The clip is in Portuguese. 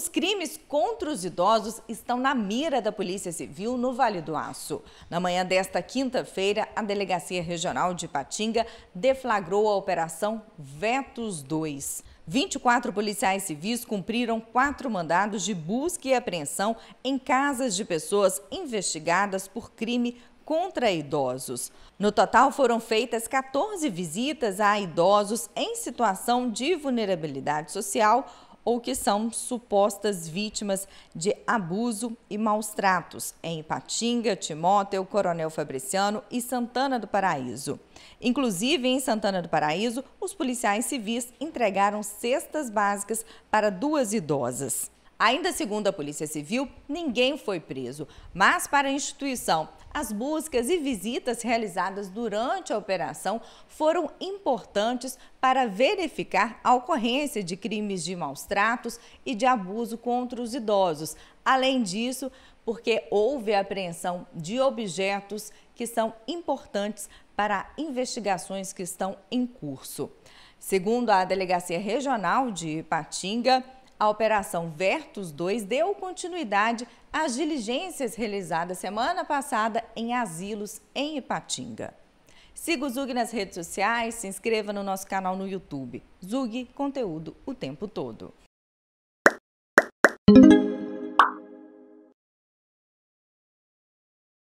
Os crimes contra os idosos estão na mira da Polícia Civil no Vale do Aço. Na manhã desta quinta-feira, a Delegacia Regional de Patinga deflagrou a Operação Vetos 2. 24 policiais civis cumpriram quatro mandados de busca e apreensão em casas de pessoas investigadas por crime contra idosos. No total, foram feitas 14 visitas a idosos em situação de vulnerabilidade social ou que são supostas vítimas de abuso e maus tratos em Ipatinga, Timóteo, Coronel Fabriciano e Santana do Paraíso. Inclusive, em Santana do Paraíso, os policiais civis entregaram cestas básicas para duas idosas. Ainda segundo a Polícia Civil, ninguém foi preso, mas para a instituição, as buscas e visitas realizadas durante a operação foram importantes para verificar a ocorrência de crimes de maus tratos e de abuso contra os idosos. Além disso, porque houve a apreensão de objetos que são importantes para investigações que estão em curso. Segundo a Delegacia Regional de Patinga, a Operação Vertus 2 deu continuidade às diligências realizadas semana passada em asilos em Ipatinga. Siga o Zug nas redes sociais, se inscreva no nosso canal no YouTube. Zug, conteúdo o tempo todo.